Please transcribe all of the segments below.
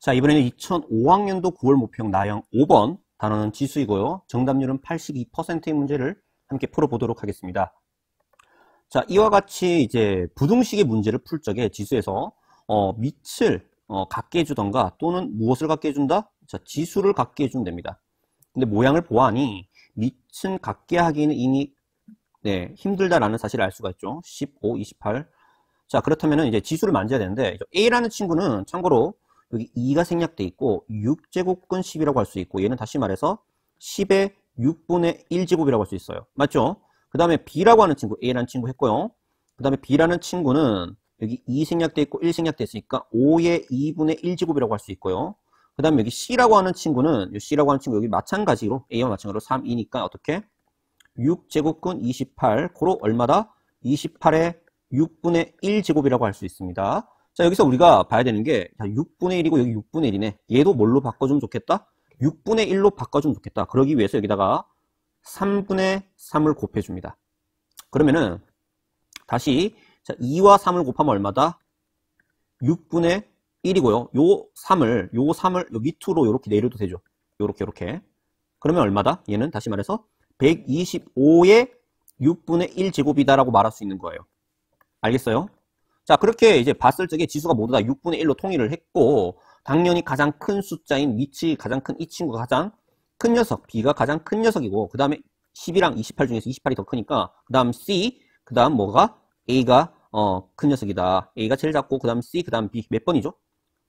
자, 이번에는 2005학년도 9월 모평 나형 5번 단어는 지수이고요. 정답률은 82%의 문제를 함께 풀어보도록 하겠습니다. 자, 이와 같이 이제 부등식의 문제를 풀 적에 지수에서 어, 밑을 어, 갖게 해주던가 또는 무엇을 갖게 해준다? 자, 지수를 갖게 해주면 됩니다. 근데 모양을 보아하니 밑은 갖게 하기는 이미 네, 힘들다라는 사실을 알 수가 있죠. 15, 28. 자, 그렇다면 이제 지수를 만져야 되는데 A라는 친구는 참고로 여기 2가 생략돼 있고 6제곱근 10이라고 할 수 있고 얘는 다시 말해서 10의 6분의 1제곱이라고 할 수 있어요. 맞죠? 그 다음에 B라고 하는 친구, A라는 친구 했고요. 그 다음에 B라는 친구는 여기 2 생략돼 있고 1 생략돼 있으니까 5의 2분의 1제곱이라고 할 수 있고요. 그 다음에 여기 C라고 하는 친구는 C라고 하는 친구 여기 마찬가지로 A와 마찬가지로 3, 이니까 어떻게? 6제곱근 28, 고로 얼마다? 28의 6분의 1제곱이라고 할 수 있습니다. 자, 여기서 우리가 봐야 되는 게 6분의 1이고 여기 6분의 1이네. 얘도 뭘로 바꿔주면 좋겠다? 6분의 1로 바꿔주면 좋겠다. 그러기 위해서 여기다가 3분의 3을 곱해줍니다. 그러면은 다시 자, 2와 3을 곱하면 얼마다? 6분의 1이고요. 요 3을 요 3을 요 밑으로 이렇게 내려도 되죠. 요렇게 요렇게. 그러면 얼마다? 얘는 다시 말해서 125의 6분의 1 제곱이다라고 말할 수 있는 거예요. 알겠어요? 자, 그렇게 이제 봤을 적에 지수가 모두 다 6분의 1로 통일을 했고, 당연히 가장 큰 숫자인 위치 가장 큰 이 친구가 가장 큰 녀석, B가 가장 큰 녀석이고, 그 다음에 10이랑 28 중에서 28이 더 크니까, 그 다음 C, 그 다음 뭐가? A가 어, 큰 녀석이다. A가 제일 작고, 그 다음 C, 그 다음 B. 몇 번이죠?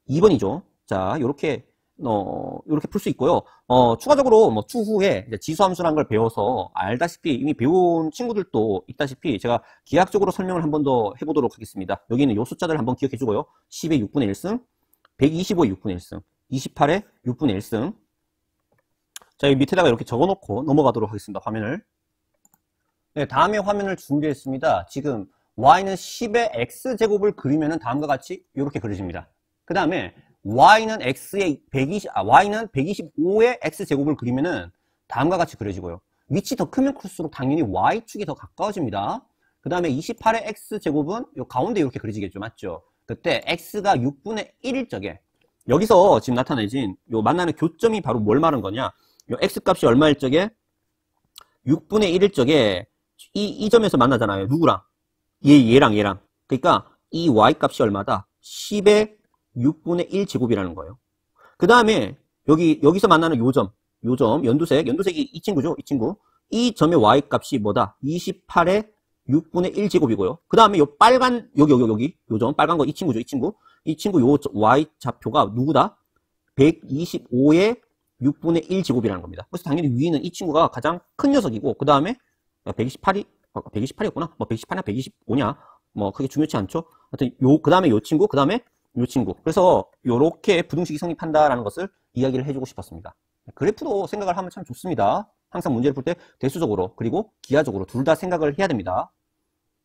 2번이죠. 자, 이렇게 어, 이렇게 풀 수 있고요. 어, 추가적으로 뭐 추후에 지수함수라는걸 배워서 알다시피 이미 배운 친구들도 있다시피 제가 기하학적으로 설명을 한 번 더 해보도록 하겠습니다. 여기는 요 숫자들을 한 번 기억해 주고요. 10의 6분의 1승, 125의 6분의 1승, 28의 6분의 1승. 자, 여기 밑에다가 이렇게 적어 놓고 넘어가도록 하겠습니다. 화면을. 네, 다음에 화면을 준비했습니다. 지금 y는 10의 x제곱을 그리면은 다음과 같이 이렇게 그려집니다. 그 다음에 y는 x의 120, 아, y는 125의 x제곱을 그리면은 다음과 같이 그려지고요. 위치 더 크면 클수록 당연히 y축이 더 가까워집니다. 그 다음에 28의 x제곱은 요 가운데 이렇게 그려지겠죠. 맞죠? 그때 x가 6분의 1일 적에 여기서 지금 나타내진 요 만나는 교점이 바로 뭘 말하는 거냐? 요 x값이 얼마일 적에 6분의 1일 적에 이, 이 점에서 만나잖아요. 누구랑? 얘, 얘랑 얘랑. 그러니까 이 y값이 얼마다? 10의 6분의 1 제곱이라는 거예요. 그 다음에 여기 여기서 만나는 요점, 요점 연두색, 연두색이 이 친구죠, 이 친구. 이 점의 y 값이 뭐다? 28의 6분의 1 제곱이고요. 그 다음에 요 빨간 여기 여기 여기 요점 빨간 거 이 친구죠, 이 친구. 이 친구 요 y 좌표가 누구다? 125의 6분의 1 제곱이라는 겁니다. 그래서 당연히 위는 이 친구가 가장 큰 녀석이고 그 다음에 128이 128이었구나. 뭐1 2 8이나 125냐? 뭐 크게 뭐 중요치 않죠. 하여튼 요그 다음에 요 친구 그 다음에 이 친구. 그래서 이렇게 부등식이 성립한다라는 것을 이야기를 해주고 싶었습니다. 그래프로 생각을 하면 참 좋습니다. 항상 문제를 풀 때 대수적으로 그리고 기하적으로 둘 다 생각을 해야 됩니다.